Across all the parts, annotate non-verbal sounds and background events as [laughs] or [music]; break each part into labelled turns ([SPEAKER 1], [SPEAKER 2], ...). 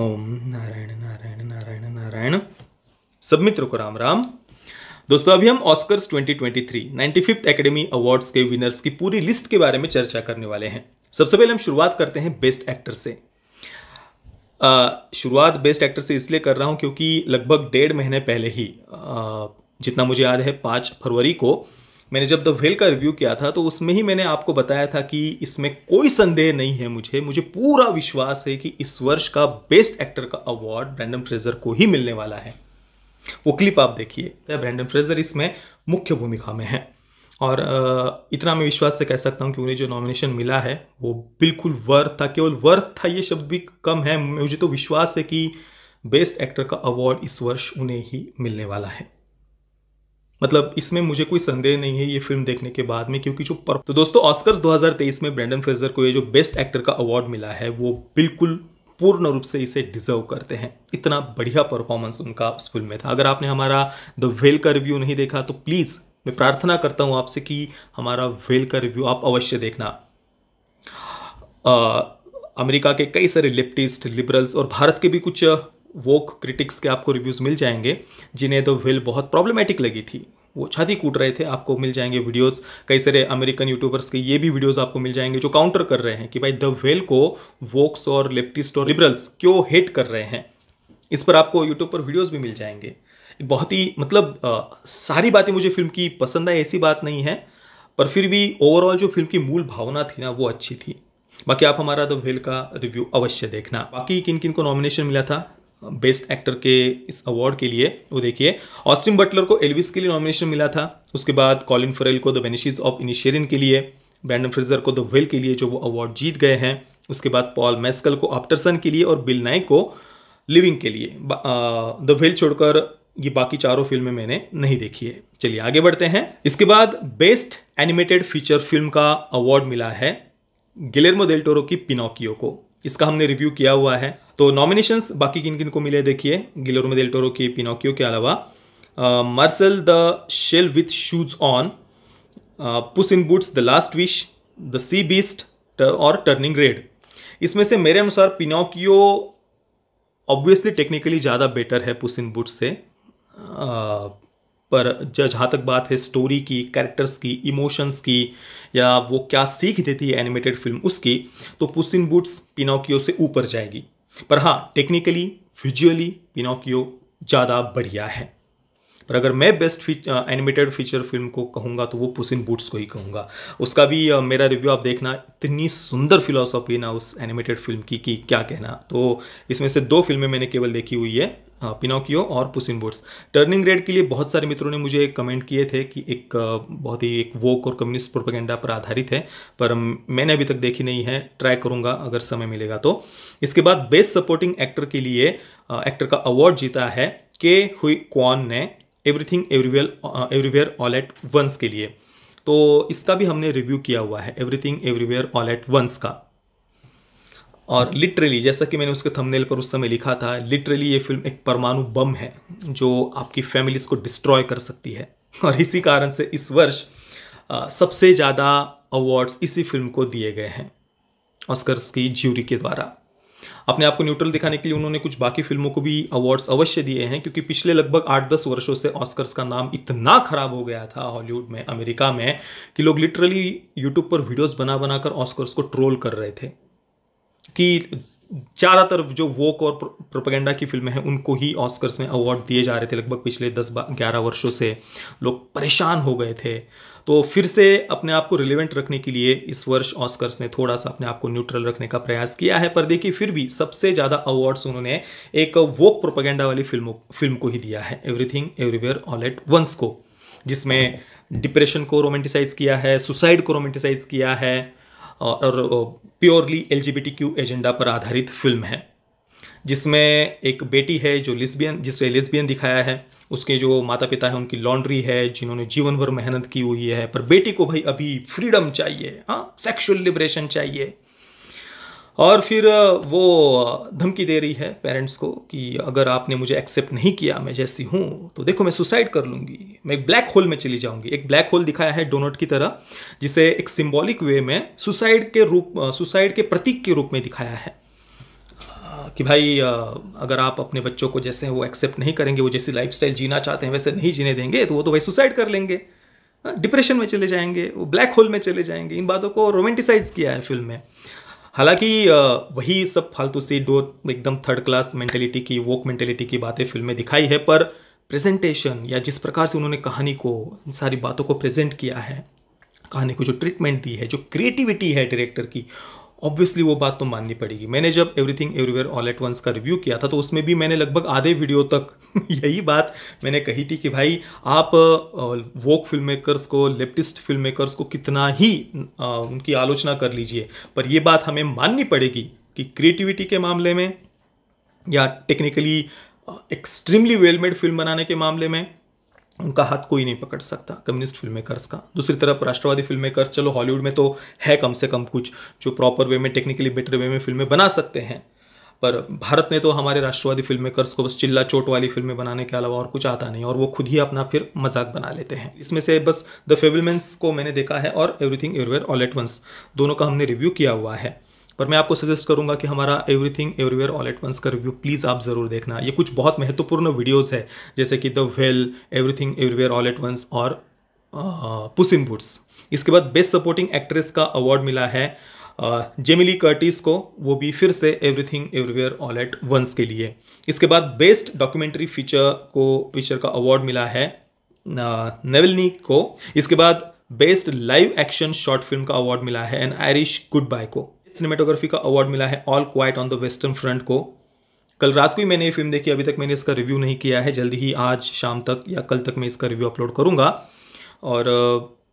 [SPEAKER 1] ओम नारायण नारायण नारायण नारायण सब मित्रों को राम राम दोस्तों अभी हम ऑस्कर्स 2023 ट्वेंटी एकेडमी अवार्ड्स के विनर्स की पूरी लिस्ट के बारे में चर्चा करने वाले हैं सबसे पहले हम शुरुआत करते हैं बेस्ट एक्टर से आ, शुरुआत बेस्ट एक्टर से इसलिए कर रहा हूं क्योंकि लगभग डेढ़ महीने पहले ही आ, जितना मुझे याद है पाँच फरवरी को मैंने जब द व्हेल का रिव्यू किया था तो उसमें ही मैंने आपको बताया था कि इसमें कोई संदेह नहीं है मुझे मुझे पूरा विश्वास है कि इस वर्ष का बेस्ट एक्टर का अवार्ड ब्रैंडम फ्रेजर को ही मिलने वाला है वो क्लिप आप देखिए तो ब्रैंडम फ्रेजर इसमें मुख्य भूमिका में है और इतना मैं विश्वास से कह सकता हूँ कि उन्हें जो नॉमिनेशन मिला है वो बिल्कुल वर्थ था केवल वर्थ था ये शब्द भी कम है मुझे तो विश्वास है कि बेस्ट एक्टर का अवार्ड इस वर्ष उन्हें ही मिलने वाला है मतलब इसमें मुझे कोई संदेह नहीं है ये फिल्म देखने के बाद में क्योंकि जो पर तो दोस्तों ऑस्कर्स 2023 में ब्रैंडन फ्रेजर को ये जो बेस्ट एक्टर का अवार्ड मिला है वो बिल्कुल पूर्ण रूप से इसे डिजर्व करते हैं इतना बढ़िया परफॉर्मेंस उनका उस फिल्म में था अगर आपने हमारा द वेल का रिव्यू नहीं देखा तो प्लीज़ मैं प्रार्थना करता हूँ आपसे कि हमारा वेल का रिव्यू आप अवश्य देखना अमेरिका के कई सारे लिप्टिस्ट लिबरल्स और भारत के भी कुछ वोक क्रिटिक्स के आपको रिव्यूज़ मिल जाएंगे जिन्हें द तो विल बहुत प्रॉब्लमेटिक लगी थी वो छाती कूट रहे थे आपको मिल जाएंगे वीडियोस कई सारे अमेरिकन यूट्यूबर्स के ये भी वीडियोस आपको मिल जाएंगे जो काउंटर कर रहे हैं कि भाई द वेल को वोक्स और लेफ्टिस्ट और लिबरल्स क्यों हेट कर रहे हैं इस पर आपको यूट्यूब पर वीडियोस भी मिल जाएंगे बहुत ही मतलब आ, सारी बातें मुझे फिल्म की पसंद आई ऐसी बात नहीं है पर फिर भी ओवरऑल जो फिल्म की मूल भावना थी ना वो अच्छी थी बाकी आप हमारा द वेल का रिव्यू अवश्य देखना बाकी किन किन को नॉमिनेशन मिला था बेस्ट एक्टर के इस अवार्ड के लिए वो देखिए ऑस्टिन बटलर को एलविस के लिए नॉमिनेशन मिला था उसके बाद कॉलिन फरेल को द बेनिशीज ऑफ इनिशियरिन के लिए ब्रैंडन फ्रिजर को द वेल के लिए जो वो अवार्ड जीत गए हैं उसके बाद पॉल मेस्कल को आफ्टरसन के लिए और बिल नाइक को लिविंग के लिए द वेल छोड़कर ये बाकी चारों फिल्में मैंने नहीं देखी है चलिए आगे बढ़ते हैं इसके बाद बेस्ट एनिमेटेड फीचर फिल्म का अवार्ड मिला है गिलेरमो डेल्टोरो की पिनोकियो को इसका हमने रिव्यू किया हुआ है तो नॉमिनेशंस बाकी किन किन को मिले देखिए गिलोर देल टोरो की पिनोकियो के अलावा Marcel the shell with shoes on puss in boots the last wish the sea beast और टर्निंग रेड इसमें से मेरे अनुसार पिनोकियो ऑब्वियसली टेक्निकली ज़्यादा बेटर है पुस इन बूट्स से uh, पर जहाँ तक बात है स्टोरी की कैरेक्टर्स की इमोशंस की या वो क्या सीख देती है एनिमेटेड फिल्म उसकी तो पुस इन बूट्स पिनोकियो से ऊपर जाएगी पर हाँ टेक्निकली विजुअली पिनोकियो ज़्यादा बढ़िया है पर अगर मैं best feature, animated feature film को कहूँगा तो वो पुसिन बूट्स को ही कहूँगा उसका भी आ, मेरा रिव्यू आप देखना इतनी सुंदर फिलोसॉफी ना उस एनिमेटेड फिल्म की कि क्या कहना तो इसमें से दो फिल्में मैंने केवल देखी हुई है पिनोकियो और puss in in boots turning red के लिए बहुत सारे मित्रों ने मुझे कमेंट किए थे कि एक बहुत ही एक वोक और कम्युनिस्ट प्रोपेगेंडा पर आधारित है पर मैंने अभी तक देखी नहीं है ट्राई करूँगा अगर समय मिलेगा तो इसके बाद बेस्ट सपोर्टिंग एक्टर के लिए एक्टर का अवार्ड जीता है के हुई क्वान ने everything everywhere everywhere all at once के लिए तो इसका भी हमने रिव्यू किया हुआ है everything everywhere all at once का और लिटरली जैसा कि मैंने उसके थंबनेल पर उस समय लिखा था लिटरली ये फिल्म एक परमाणु बम है जो आपकी फैमिलीज को डिस्ट्रॉय कर सकती है [laughs] और इसी कारण से इस वर्ष uh, सबसे ज़्यादा अवार्ड्स इसी फिल्म को दिए गए हैं ऑस्कर्स की ज्यूरी के द्वारा अपने आप को न्यूट्रल दिखाने के लिए उन्होंने कुछ बाकी फिल्मों को भी अवार्ड्स अवश्य दिए हैं क्योंकि पिछले लगभग आठ दस वर्षों से ऑस्कर्स का नाम इतना खराब हो गया था हॉलीवुड में अमेरिका में कि लोग लिटरली यूट्यूब पर वीडियोज़ बना बनाकर ऑस्कर्स को ट्रोल कर रहे थे कि ज़्यादातर जो वोक और प्रोपेगेंडा की फिल्में हैं उनको ही ऑस्कर्स में अवार्ड दिए जा रहे थे लगभग पिछले दस ग्यारह वर्षों से लोग परेशान हो गए थे तो फिर से अपने आप को रिलेवेंट रखने के लिए इस वर्ष ऑस्कर्स ने थोड़ा सा अपने आप को न्यूट्रल रखने का प्रयास किया है पर देखिए फिर भी सबसे ज़्यादा अवार्ड्स उन्होंने एक वोक प्रोपेगेंडा वाली फिल्मों फिल्म को ही दिया है everything everywhere all at once को जिसमें डिप्रेशन को रोमेंटिसाइज़ किया है सुसाइड को रोमेंटिसाइज़ किया है और प्योरली एल एजेंडा पर आधारित फिल्म है जिसमें एक बेटी है जो लिस्बियन जिसे लिस्बियन दिखाया है उसके जो माता पिता है उनकी लॉन्ड्री है जिन्होंने जीवन भर मेहनत की हुई है पर बेटी को भाई अभी फ्रीडम चाहिए हाँ सेक्सुअल लिबरेशन चाहिए और फिर वो धमकी दे रही है पेरेंट्स को कि अगर आपने मुझे एक्सेप्ट नहीं किया मैं जैसी हूँ तो देखो मैं सुसाइड कर लूँगी मैं एक ब्लैक होल में चली जाऊँगी एक ब्लैक होल दिखाया है डोनट की तरह जिसे एक सिम्बॉलिक वे में सुसाइड के रूप सुसाइड के प्रतीक के रूप में दिखाया है कि भाई अगर आप अपने बच्चों को जैसे वो एक्सेप्ट नहीं करेंगे वो जैसी लाइफ जीना चाहते हैं वैसे नहीं जीने देंगे तो वो तो भाई सुसाइड कर लेंगे डिप्रेशन में चले जाएंगे वो ब्लैक होल में चले जाएंगे इन बातों को रोमेंटिसाइज किया है फिल्म में हालांकि वही सब फालतू सी दो एकदम थर्ड क्लास मेंटेलिटी की वोक मेंटेलिटी की बातें फिल्म में दिखाई है पर प्रेजेंटेशन या जिस प्रकार से उन्होंने कहानी को इन सारी बातों को प्रेजेंट किया है कहानी को जो ट्रीटमेंट दी है जो क्रिएटिविटी है डायरेक्टर की ऑब्वियसली वो बात तो माननी पड़ेगी मैंने जब everything everywhere all at once का रिव्यू किया था तो उसमें भी मैंने लगभग आधे वीडियो तक [laughs] यही बात मैंने कही थी कि भाई आप वोक फिल्म मेकर्स को लेफ्टिस्ट फिल्म मेकर्स को कितना ही उनकी आलोचना कर लीजिए पर यह बात हमें माननी पड़ेगी कि क्रिएटिविटी के मामले में या technically extremely well made film बनाने के मामले में उनका हाथ कोई नहीं पकड़ सकता कम्युनिस्ट फिल्म मेकर्स का दूसरी तरफ राष्ट्रवादी फिल्म मेकर्स चलो हॉलीवुड में तो है कम से कम कुछ जो प्रॉपर वे में टेक्निकली बेटर वे में फिल्में बना सकते हैं पर भारत में तो हमारे राष्ट्रवादी फिल्म मेकर्स को बस चिल्ला चोट वाली फिल्में बनाने के अलावा और कुछ आता नहीं और वो खुद ही अपना फिर मजाक बना लेते हैं इसमें से बस द फेबलमेंस को मैंने देखा है और everything everywhere all at once दोनों का हमने रिव्यू किया हुआ है पर मैं आपको सजेस्ट करूंगा कि हमारा everything everywhere all at once का रिव्यू प्लीज़ आप ज़रूर देखना ये कुछ बहुत महत्वपूर्ण वीडियोस है जैसे कि the whale everything everywhere all at once और पुस इन इसके बाद बेस्ट सपोर्टिंग एक्ट्रेस का अवार्ड मिला है जेमिली कर्टिस को वो भी फिर से everything everywhere all at once के लिए इसके बाद बेस्ट डॉक्यूमेंट्री फीचर को फीचर का अवार्ड मिला है नेवलनी को इसके बाद best live action short film का अवार्ड मिला है एन आयरिश गुड बाय को सिनेमाटोग्राफी का अवार्ड मिला है all quiet on the western front को कल रात को ही मैंने ये फिल्म देखी अभी तक मैंने इसका रिव्यू नहीं किया है जल्दी ही आज शाम तक या कल तक मैं इसका रिव्यू अपलोड करूँगा और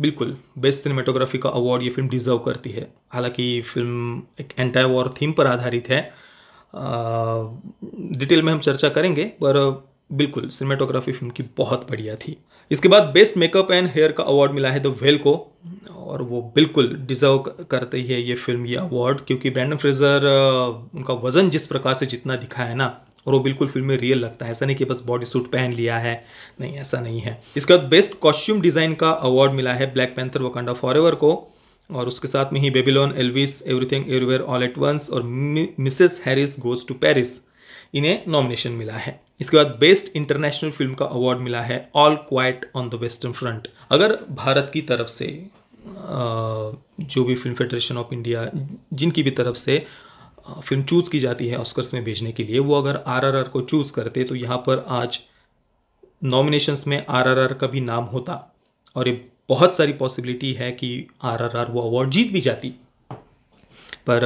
[SPEAKER 1] बिल्कुल बेस्ट सिनेमाटोग्राफी का अवार्ड ये फिल्म डिज़र्व करती है हालांकि फिल्म एक एंटायर वॉर थीम पर आधारित है डिटेल में हम चर्चा करेंगे पर बिल्कुल सिनेमाटोग्राफी फिल्म की बहुत बढ़िया थी इसके बाद बेस्ट मेकअप एंड हेयर का अवार्ड मिला है द वेल को और वो बिल्कुल डिज़र्व करती है ये फिल्म ये अवार्ड क्योंकि ब्रैंडन फ्रेजर उनका वज़न जिस प्रकार से जितना दिखा है ना और वो बिल्कुल फिल्म में रियल लगता है ऐसा नहीं कि बस बॉडी सूट पहन लिया है नहीं ऐसा नहीं है इसके बाद बेस्ट कॉस्ट्यूम डिज़ाइन का अवार्ड मिला है ब्लैक पैंथर वकांडा फॉर को और उसके साथ में ही Babylon Elvis everything everywhere all at once और Mrs Harris goes to Paris इन्हें नॉमिनेशन मिला है इसके बाद बेस्ट इंटरनेशनल फिल्म का अवार्ड मिला है all quiet on the western front अगर भारत की तरफ से जो भी फिल्म फेडरेशन ऑफ इंडिया जिनकी भी तरफ से फिल्म चूज़ की जाती है ऑस्कर्स में भेजने के लिए वो अगर आरआरआर को चूज़ करते तो यहाँ पर आज नॉमिनेशंस में आरआरआर का भी नाम होता और ये बहुत सारी पॉसिबिलिटी है कि आरआरआर वो अवार्ड जीत भी जाती पर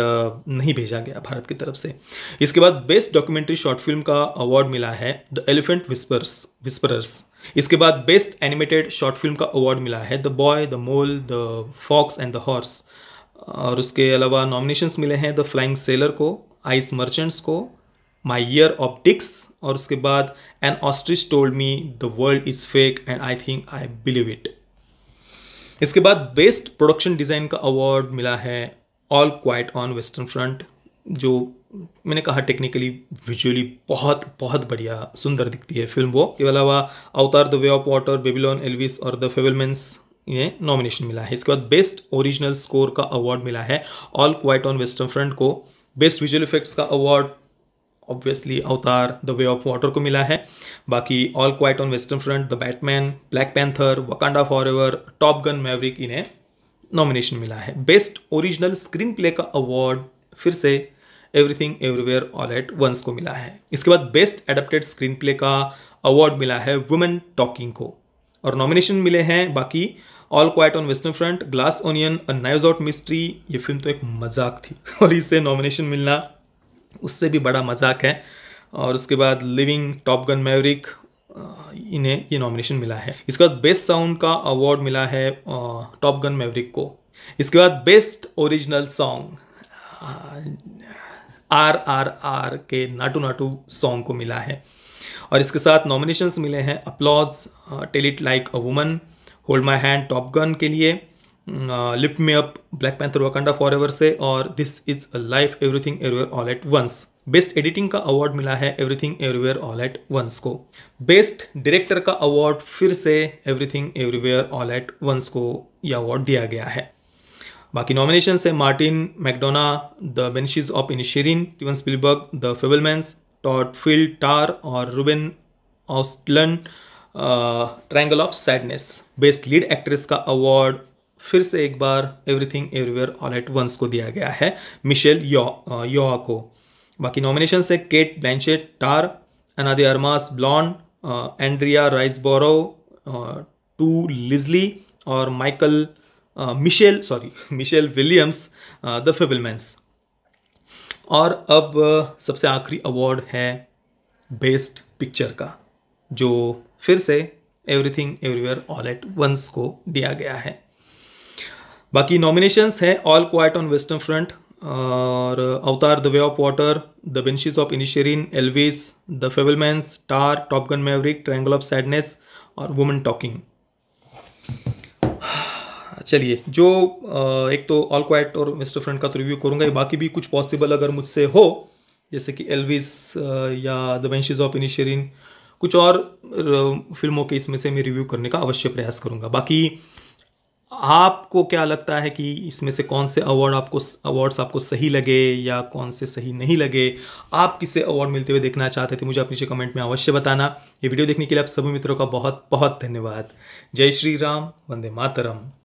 [SPEAKER 1] नहीं भेजा गया भारत की तरफ से इसके बाद बेस्ट डॉक्यूमेंट्री शॉर्ट फिल्म का अवार्ड मिला है द एलिफेंट विस्पर्स विस्परर्स इसके बाद बेस्ट एनिमेटेड शॉर्ट फिल्म का अवार्ड मिला है the boy the mole the fox and the horse और उसके अलावा नॉमिनेशंस मिले हैं द फ्लाइंग सेलर को आइस मर्चेंट्स को माई ईयर ऑप्टिक्स और उसके बाद an ostrich told me the world is fake and I think I believe it इसके बाद बेस्ट प्रोडक्शन डिज़ाइन का अवार्ड मिला है all quiet on western front जो मैंने कहा टेक्निकली विजुअली बहुत बहुत बढ़िया सुंदर दिखती है फिल्म वो के अलावा Avatar the way of water Babylon Elvis और द फेवलमेंस इन्हें नॉमिनेशन मिला है इसके बाद बेस्ट ओरिजिनल स्कोर का अवार्ड मिला है all quiet on western front को बेस्ट विजुअल इफेक्ट्स का award obviously Avatar the way of water को मिला है बाकी all quiet on western front the Batman Black Panther Wakanda forever top gun maverick इन्हें nomination मिला है best original screenplay का अवार्ड फिर से everything everywhere all at once को मिला है इसके बाद बेस्ट एडेप्टेड स्क्रीन प्ले का अवार्ड मिला है वुमेन टॉकिंग को और नॉमिनेशन मिले हैं बाकी all quiet on western front glass onion a knives out mystery ये फिल्म तो एक मजाक थी [laughs] और इसे नॉमिनेशन मिलना उससे भी बड़ा मजाक है और उसके बाद लिविंग टॉप गन मैवरिक इन्हें ये नॉमिनेशन मिला है इसके बाद बेस्ट साउंड का अवार्ड मिला है टॉप गन मेवरिक को इसके बाद best original song R R R के नाटू नाटू सॉन्ग को मिला है और इसके साथ नॉमिनेशंस मिले हैं applause tell it like a woman hold my hand top gun के लिए lift me up black panther Wakanda forever एवर से और this is a life everything everywhere all at once best editing का अवार्ड मिला है everything everywhere all at once को best director का अवार्ड फिर से everything everywhere all at once को यह अवार्ड दिया गया है बाकी नॉमिनेशन है Martin McDonagh the banshees of Inisherin Steven Spielberg the Fabelmans Todd Field Tar और Ruben Ostlund triangle of sadness best lead actress का अवार्ड फिर से एक बार everything everywhere all at once को दिया गया है मिशेल यो योआ को बाकी नॉमिनेशन है Cate Blanchett Tar Ana de Armas blonde Andrea Riseborough to Leslie और Michael Michelle sorry Michelle Williams the Fabelmans और अब uh, सबसे आखिरी अवार्ड है बेस्ट पिक्चर का जो फिर से everything everywhere all at once को दिया गया है बाकी नॉमिनेशंस हैं all quiet on western front और Avatar the way of water the banshees of Inisherin Elvis the Fabelmans Tar top gun maverick triangle of sadness और वुमेन टॉकिंग चलिए जो uh, एक तो ऑल क्वाइट और मिस्टर फ्रंट का तो review करूँगा बाकी भी कुछ पॉसिबल अगर मुझसे हो जैसे कि एलविस uh, या द बेंशीज ऑफ इनिशियरिन कुछ और uh, फिल्मों के इसमें से मैं रिव्यू करने का अवश्य प्रयास करूँगा बाकी आपको क्या लगता है कि इसमें से कौन से अवार्ड आपको अवार्ड्स आपको सही लगे या कौन से सही नहीं लगे आप किसे अवार्ड मिलते हुए देखना चाहते थे मुझे आप नीचे कमेंट में अवश्य बताना ये वीडियो देखने के लिए आप सभी मित्रों का बहुत बहुत धन्यवाद जय श्री राम वंदे मातरम